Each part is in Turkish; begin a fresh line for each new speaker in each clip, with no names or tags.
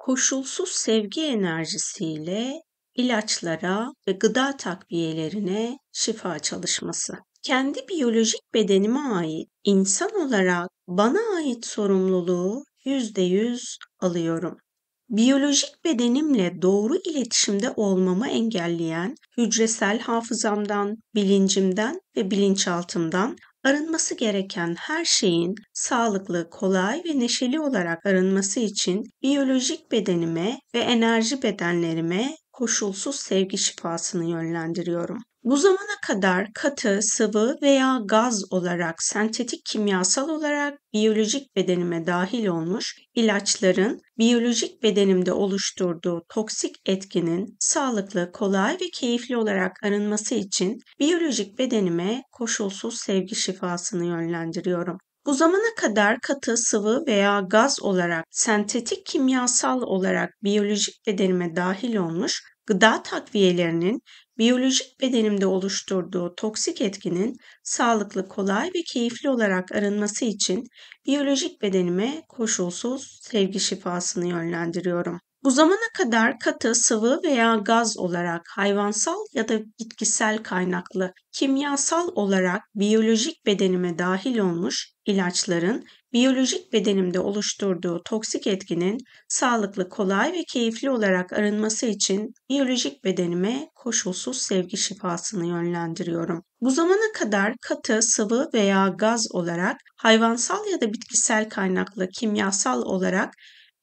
koşulsuz sevgi enerjisiyle ilaçlara ve gıda takviyelerine şifa çalışması. Kendi biyolojik bedenime ait insan olarak bana ait sorumluluğu %100 alıyorum. Biyolojik bedenimle doğru iletişimde olmamı engelleyen hücresel hafızamdan, bilincimden ve bilinçaltımdan Arınması gereken her şeyin sağlıklı, kolay ve neşeli olarak arınması için biyolojik bedenime ve enerji bedenlerime koşulsuz sevgi şifasını yönlendiriyorum. Bu zamana kadar katı, sıvı veya gaz olarak sentetik kimyasal olarak biyolojik bedenime dahil olmuş ilaçların biyolojik bedenimde oluşturduğu toksik etkinin sağlıklı, kolay ve keyifli olarak arınması için biyolojik bedenime koşulsuz sevgi şifasını yönlendiriyorum. Bu zamana kadar katı, sıvı veya gaz olarak sentetik kimyasal olarak biyolojik bedenime dahil olmuş gıda takviyelerinin biyolojik bedenimde oluşturduğu toksik etkinin sağlıklı, kolay ve keyifli olarak arınması için biyolojik bedenime koşulsuz sevgi şifasını yönlendiriyorum. Bu zamana kadar katı, sıvı veya gaz olarak hayvansal ya da bitkisel kaynaklı, kimyasal olarak biyolojik bedenime dahil olmuş ilaçların biyolojik bedenimde oluşturduğu toksik etkinin sağlıklı, kolay ve keyifli olarak arınması için biyolojik bedenime koşulsuz sevgi şifasını yönlendiriyorum. Bu zamana kadar katı, sıvı veya gaz olarak hayvansal ya da bitkisel kaynaklı kimyasal olarak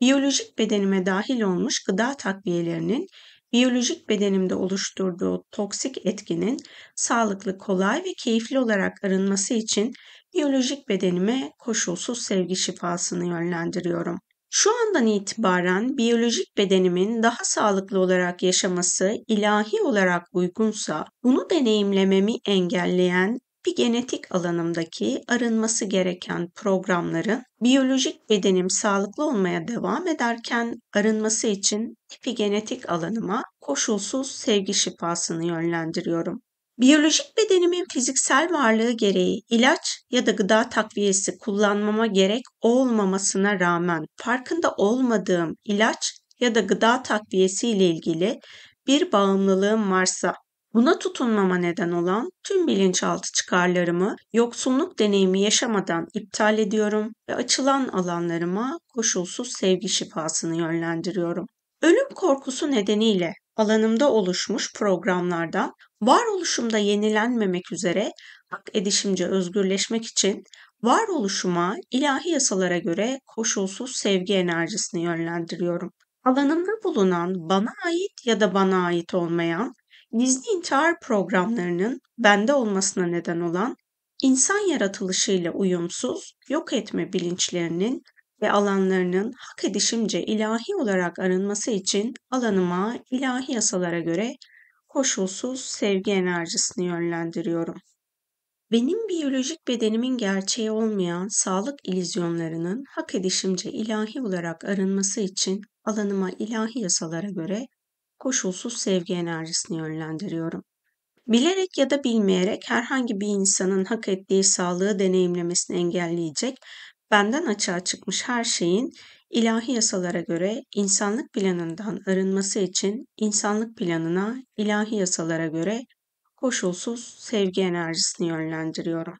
biyolojik bedenime dahil olmuş gıda takviyelerinin biyolojik bedenimde oluşturduğu toksik etkinin sağlıklı, kolay ve keyifli olarak arınması için biyolojik bedenime koşulsuz sevgi şifasını yönlendiriyorum. Şu andan itibaren biyolojik bedenimin daha sağlıklı olarak yaşaması ilahi olarak uygunsa bunu deneyimlememi engelleyen epigenetik alanımdaki arınması gereken programların biyolojik bedenim sağlıklı olmaya devam ederken arınması için epigenetik alanıma koşulsuz sevgi şifasını yönlendiriyorum. Biyolojik bedenimin fiziksel varlığı gereği ilaç ya da gıda takviyesi kullanmama gerek olmamasına rağmen farkında olmadığım ilaç ya da gıda takviyesi ile ilgili bir bağımlılığım varsa buna tutunmama neden olan tüm bilinçaltı çıkarlarımı yoksunluk deneyimi yaşamadan iptal ediyorum ve açılan alanlarıma koşulsuz sevgi şifasını yönlendiriyorum. Ölüm korkusu nedeniyle alanımda oluşmuş programlardan varoluşumda yenilenmemek üzere hak edişimce özgürleşmek için varoluşuma ilahi yasalara göre koşulsuz sevgi enerjisini yönlendiriyorum. Alanımda bulunan bana ait ya da bana ait olmayan gizli intihar programlarının bende olmasına neden olan insan yaratılışıyla uyumsuz yok etme bilinçlerinin ve alanlarının hak edişimce ilahi olarak arınması için alanıma ilahi yasalara göre koşulsuz sevgi enerjisini yönlendiriyorum. Benim biyolojik bedenimin gerçeği olmayan sağlık ilizyonlarının hak edişimce ilahi olarak arınması için alanıma ilahi yasalara göre koşulsuz sevgi enerjisini yönlendiriyorum. Bilerek ya da bilmeyerek herhangi bir insanın hak ettiği sağlığı deneyimlemesini engelleyecek benden açığa çıkmış her şeyin ilahi yasalara göre insanlık planından arınması için insanlık planına ilahi yasalara göre koşulsuz sevgi enerjisini yönlendiriyorum.